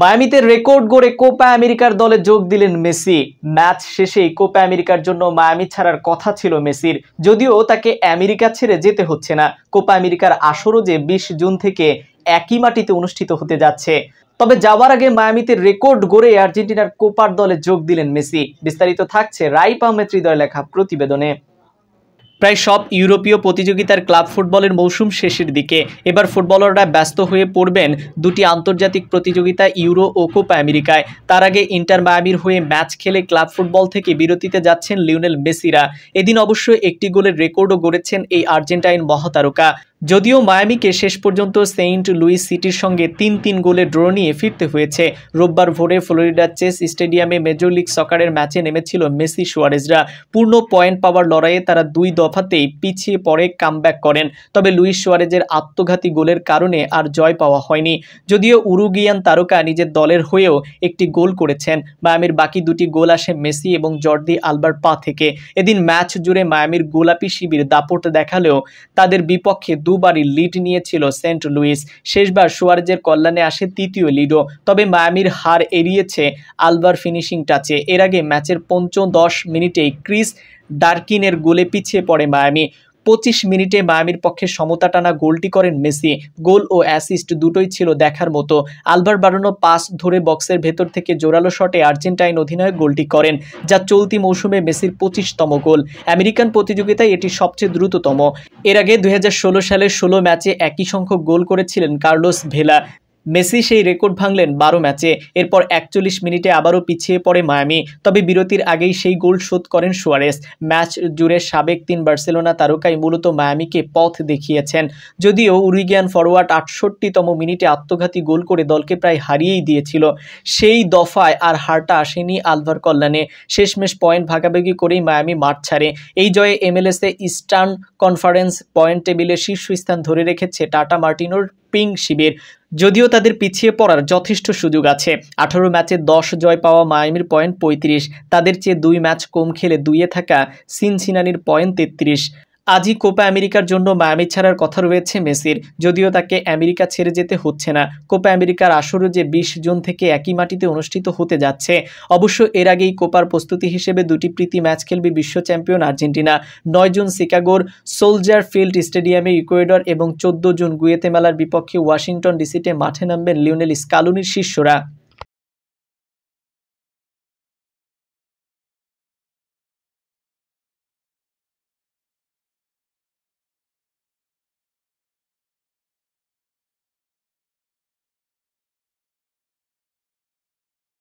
মায়ামিতে record গড়ে Copa আমেরিকার দলে যোগ দিলেন মেসি ম্যাচ শেষেই কোপা আমেরিকার জন্য মায়ামি ছাড়ার কথা ছিল মেসির যদিও তাকে আমেরিকা ছেড়ে যেতে হচ্ছে না কোপা আমেরিকার আসরও যে বিশ জুন থেকে একই মাটিতে অনুষ্ঠিত হতে যাচ্ছে তবে যাওয়ার আগে মায়ামিতে রেকর্ড গড়ে আর্জেন্টিনার কোপার দলে যোগ দিলেন মেসি বিস্তারিত থাকছে রাইপ আহমেদ হৃদয় লেখা প্রতিবেদনে প্রায় সব ইউরোপীয় প্রতিযোগিতার ক্লাব ফুটবলের মৌসুম শেষের দিকে এবার ফুটবলাররা ব্যস্ত হয়ে পড়বেন দুটি আন্তর্জাতিক প্রতিযোগিতা ইউরো ও কোপা আমেরিকায় তার আগে ইন্টার মায়ামির হয়ে ম্যাচ খেলে ক্লাব ফুটবল থেকে বিরতিতে যাচ্ছেন লিওনেল মেসিরা এদিন অবশ্য একটি গোলের রেকর্ডও গড়েছেন এই আর্জেন্টাইন মহাতারকা যদিও মায়ামিকে শেষ পর্যন্ত সেন্ট লুইস সিটির সঙ্গে তিন তিন গোলে ড্র নিয়ে ফিরতে হয়েছে রোববার ভোরে ফ্লোরিডার চেস স্টেডিয়ামে মেজর লিগ সকারের ম্যাচে নেমেছিল মেসি সুয়ারেজরা পূর্ণ পয়েন্ট পাওয়ার লড়াইয়ে তারা দুই দফাতেই পিছিয়ে পড়ে কামব্যাক করেন তবে লুইস সুয়ারেজের আত্মঘাতী গোলের কারণে আর জয় পাওয়া হয়নি যদিও উরুগিয়ান তারকা নিজের দলের হয়েও একটি গোল করেছেন মায়ামির বাকি দুটি গোল আসে মেসি এবং জর্দি আলবার পা থেকে এদিন ম্যাচ জুড়ে মায়ামির গোলাপি শিবির দাপট দেখালেও তাদের বিপক্ষে দুবারই লিড নিয়েছিল সেন্ট লুইস শেষবার সুয়ারেজের কল্যাণে আসে তৃতীয় লিডও তবে মায়ামির হার এড়িয়েছে আলবার ফিনিশিং টাচে এর আগে ম্যাচের পঞ্চম দশ মিনিটেই ক্রিস ডার্কিনের গোলে পিছিয়ে পড়ে মায়ামি পঁচিশ মিনিটে মায়ামির পক্ষে সমতা টানা গোলটি করেন মেসি গোল ও অ্যাসিস্ট দুটোই ছিল দেখার মতো আলভার বারোনো পাস ধরে বক্সের ভেতর থেকে জোরালো শটে আর্জেন্টাইন অধিনায়ক গোলটি করেন যা চলতি মৌসুমে মেসির পঁচিশতম গোল আমেরিকান প্রতিযোগিতায় এটি সবচেয়ে দ্রুততম এর আগে দুই সালে ষোলো ম্যাচে একই সংখ্যক গোল করেছিলেন কার্লোস ভেলা মেসি সেই রেকর্ড ভাঙলেন বারো ম্যাচে এরপর একচল্লিশ মিনিটে আবারও পিছিয়ে পড়ে মায়ামি তবে বিরতির আগেই সেই গোল শোধ করেন সুয়ারেস ম্যাচ জুড়ে সাবেক তিন বার্সেলোনা তারকাই মূলত মায়ামিকে পথ দেখিয়েছেন যদিও উরুগিয়ান ফরওয়ার্ড আটষট্টিতম মিনিটে আত্মঘাতী গোল করে দলকে প্রায় হারিয়েই দিয়েছিল সেই দফায় আর হারটা আসেনি আলভার কল্যাণে শেষমেশ পয়েন্ট ভাগাভাগি করেই মায়ামি মাঠ ছাড়ে এই জয়ে এমএলএসে ইস্টার্ন কনফারেন্স পয়েন্ট টেবিলে শীর্ষস্থান ধরে রেখেছে টাটা মার্টিনোর পিং শিবির যদিও তাদের পিছিয়ে পড়ার যথেষ্ট সুযোগ আছে আঠারো ম্যাচে দশ জয় পাওয়া মায়ামির পয়েন্ট পঁয়ত্রিশ তাদের চেয়ে দুই ম্যাচ কম খেলে দুইয়ে থাকা সিনসিনানির পয়েন্ট তেত্রিশ আজই কোপা আমেরিকার জন্য মায়ামি ছাড়ার কথা রয়েছে মেসির যদিও তাকে আমেরিকা ছেড়ে যেতে হচ্ছে না কোপা আমেরিকার আসরও যে বিশ জুন থেকে একই মাটিতে অনুষ্ঠিত হতে যাচ্ছে অবশ্য এর আগেই কোপার প্রস্তুতি হিসেবে দুটি প্রীতি ম্যাচ খেলবে বিশ্ব চ্যাম্পিয়ন আর্জেন্টিনা নয় জুন সিকাগোর সোলজার ফিল্ড স্টেডিয়ামে ইকুয়েডর এবং চোদ্দ জুন গুয়েতেমালার বিপক্ষে ওয়াশিংটন ডিসিতে মাঠে নামবেন লিওনেল স্কালুনির শিষ্যরা